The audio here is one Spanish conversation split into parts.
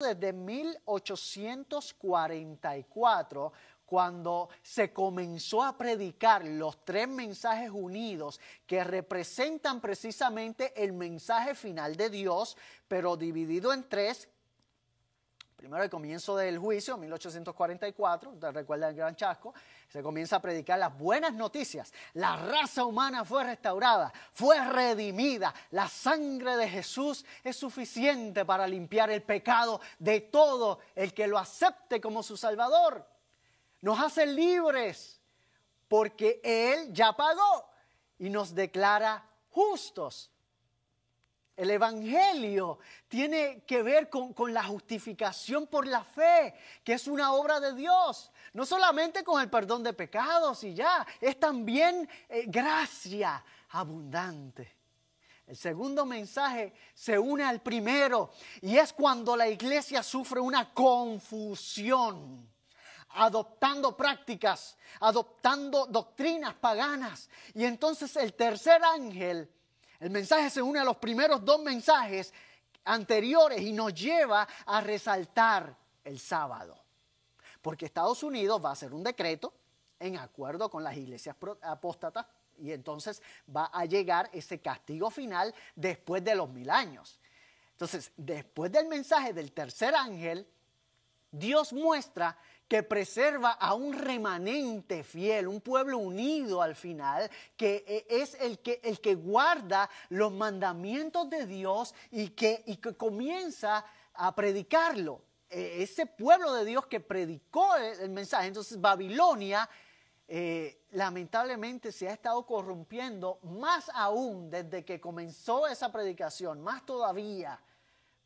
desde 1844 cuando se comenzó a predicar los tres mensajes unidos que representan precisamente el mensaje final de Dios, pero dividido en tres, Primero el comienzo del juicio, 1844, recuerda el gran chasco, se comienza a predicar las buenas noticias. La raza humana fue restaurada, fue redimida. La sangre de Jesús es suficiente para limpiar el pecado de todo el que lo acepte como su Salvador. Nos hace libres porque Él ya pagó y nos declara justos. El Evangelio tiene que ver con, la justificación por la fe, que es una obra de Dios. No solamente con el perdón de pecados y ya, es también eh, gracia abundante. El segundo mensaje se une al primero y es cuando la iglesia sufre una confusión adoptando prácticas, adoptando doctrinas paganas. Y entonces el tercer ángel el mensaje se une a los primeros dos mensajes anteriores y nos lleva a resaltar el sábado. Porque Estados Unidos va a hacer un decreto en acuerdo con las iglesias apóstatas y entonces va a llegar ese castigo final después de los mil años. Entonces, después del mensaje del tercer ángel, Dios muestra que preserva a un remanente fiel, un pueblo unido al final, que eh, es el que, el que guarda los mandamientos de Dios y que, y comienza a predicarlo. E, ese pueblo de Dios que predicó e, el mensaje. Entonces Babilonia eh, lamentablemente se ha estado corrompiendo más aún desde que comenzó esa predicación, más todavía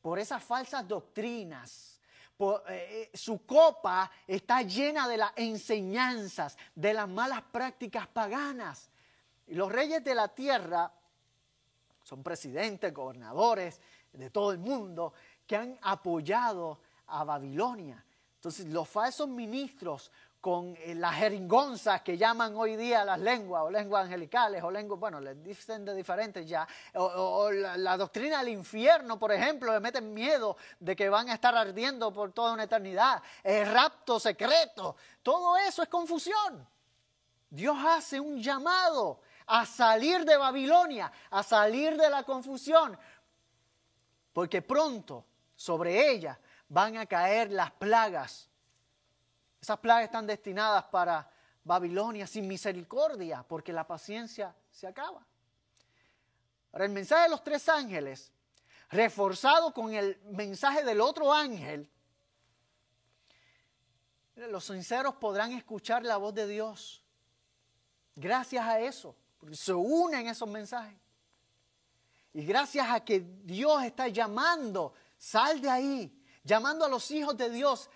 por esas falsas doctrinas eh, eh, su copa está llena de las enseñanzas, de las malas prácticas paganas. Y los reyes de la tierra son presidentes, gobernadores de todo el mundo que han apoyado a Babilonia. Entonces los falsos ministros con eh, las jeringonzas que llaman hoy día las lenguas, o lenguas angelicales, o lenguas, bueno, les dicen de diferentes ya, o, la, doctrina del infierno, por ejemplo, le meten miedo de que van a estar ardiendo por toda una eternidad, el rapto secreto, todo eso es confusión. Dios hace un llamado a salir de Babilonia, a salir de la confusión, porque pronto sobre ella van a caer las plagas esas plagas están destinadas para Babilonia sin misericordia, porque la paciencia se acaba. Ahora, el mensaje de los tres ángeles, reforzado con el mensaje del otro ángel, los sinceros podrán escuchar la voz de Dios. Gracias a eso, porque se unen esos mensajes. Y gracias a que Dios está llamando, sal de ahí, llamando a los hijos de Dios,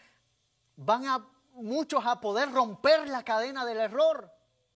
van a muchos a poder romper la cadena del error.